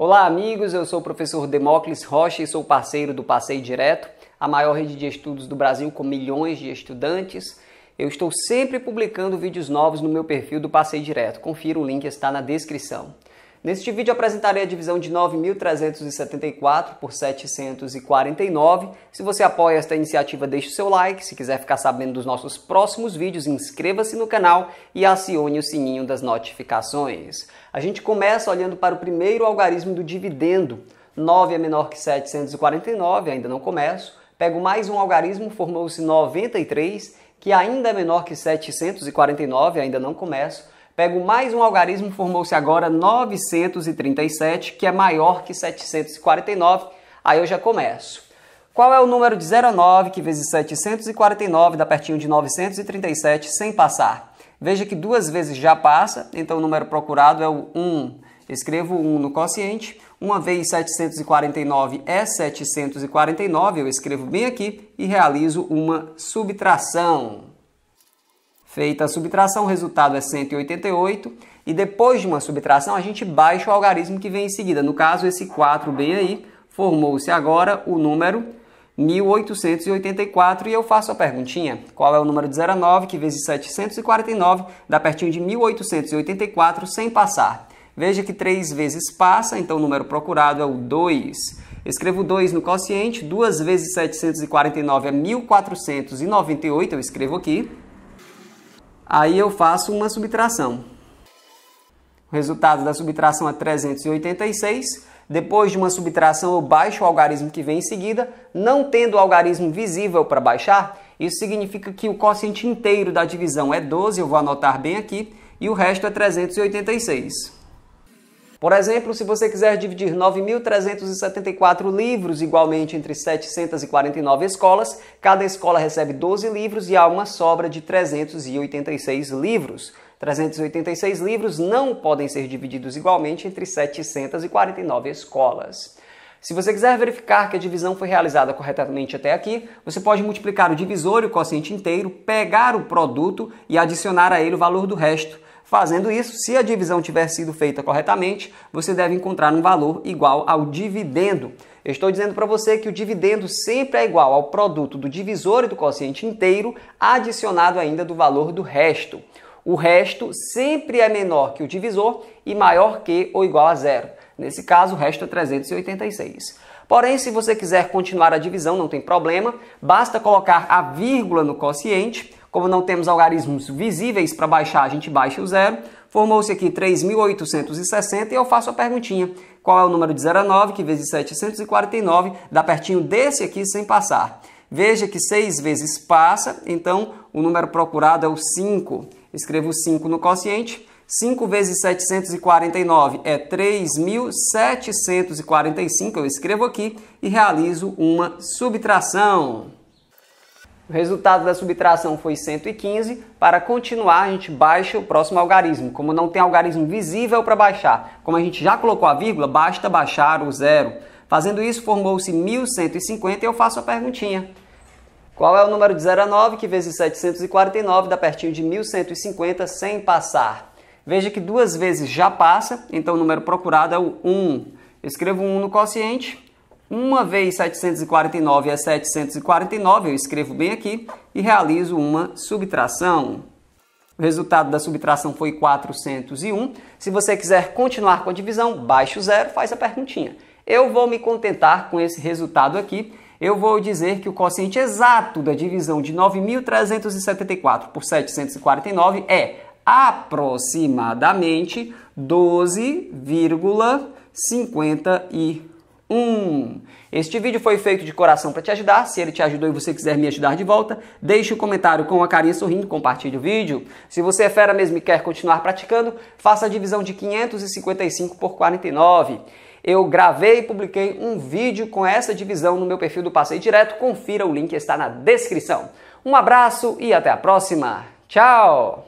Olá, amigos. Eu sou o professor Demócles Rocha e sou parceiro do Passeio Direto, a maior rede de estudos do Brasil com milhões de estudantes. Eu estou sempre publicando vídeos novos no meu perfil do Passeio Direto. Confira, o link está na descrição. Neste vídeo apresentarei a divisão de 9.374 por 749. Se você apoia esta iniciativa, deixe o seu like. Se quiser ficar sabendo dos nossos próximos vídeos, inscreva-se no canal e acione o sininho das notificações. A gente começa olhando para o primeiro algarismo do dividendo. 9 é menor que 749, ainda não começo. Pego mais um algarismo, formou-se 93, que ainda é menor que 749, ainda não começo Pego mais um algarismo, formou-se agora 937, que é maior que 749. Aí eu já começo. Qual é o número de 09 que vezes 749 dá pertinho de 937 sem passar? Veja que duas vezes já passa, então o número procurado é o 1. Escrevo 1 no quociente. Uma vez 749 é 749, eu escrevo bem aqui e realizo uma subtração feita a subtração, o resultado é 188. E depois de uma subtração, a gente baixa o algarismo que vem em seguida. No caso, esse 4 bem aí, formou-se agora o número 1884. E eu faço a perguntinha: qual é o número de 0 que vezes 749 dá pertinho de 1884 sem passar? Veja que 3 vezes passa, então o número procurado é o 2. Escrevo 2 no quociente, 2 vezes 749 é 1498, eu escrevo aqui. Aí eu faço uma subtração. O resultado da subtração é 386. Depois de uma subtração, eu baixo o algarismo que vem em seguida. Não tendo o algarismo visível para baixar, isso significa que o quociente inteiro da divisão é 12, eu vou anotar bem aqui, e o resto é 386. Por exemplo, se você quiser dividir 9.374 livros igualmente entre 749 escolas, cada escola recebe 12 livros e há uma sobra de 386 livros. 386 livros não podem ser divididos igualmente entre 749 escolas. Se você quiser verificar que a divisão foi realizada corretamente até aqui, você pode multiplicar o divisor e o quociente inteiro, pegar o produto e adicionar a ele o valor do resto. Fazendo isso, se a divisão tiver sido feita corretamente, você deve encontrar um valor igual ao dividendo. Eu estou dizendo para você que o dividendo sempre é igual ao produto do divisor e do quociente inteiro, adicionado ainda do valor do resto. O resto sempre é menor que o divisor e maior que ou igual a zero. Nesse caso, o resto é 386. Porém, se você quiser continuar a divisão, não tem problema, basta colocar a vírgula no quociente como não temos algarismos visíveis para baixar, a gente baixa o zero. Formou-se aqui 3.860 e eu faço a perguntinha. Qual é o número de 0 a 9, que vezes 749 dá pertinho desse aqui sem passar? Veja que 6 vezes passa, então o número procurado é o 5. Escrevo 5 no quociente. 5 vezes 749 é 3.745, eu escrevo aqui e realizo uma subtração. O resultado da subtração foi 115. Para continuar, a gente baixa o próximo algarismo. Como não tem algarismo visível para baixar, como a gente já colocou a vírgula, basta baixar o zero. Fazendo isso, formou-se 1150 e eu faço a perguntinha. Qual é o número de 0 a 9 que vezes 749 dá pertinho de 1150 sem passar? Veja que duas vezes já passa, então o número procurado é o 1. escrevo 1 no quociente, uma vez 749 é 749, eu escrevo bem aqui e realizo uma subtração. O resultado da subtração foi 401. Se você quiser continuar com a divisão, baixa o zero, faz a perguntinha. Eu vou me contentar com esse resultado aqui. Eu vou dizer que o quociente exato da divisão de 9.374 por 749 é aproximadamente 12,58. 1. Este vídeo foi feito de coração para te ajudar. Se ele te ajudou e você quiser me ajudar de volta, deixe o um comentário com a carinha sorrindo, compartilhe o vídeo. Se você é fera mesmo e quer continuar praticando, faça a divisão de 555 por 49. Eu gravei e publiquei um vídeo com essa divisão no meu perfil do Passeio Direto. Confira, o link está na descrição. Um abraço e até a próxima. Tchau!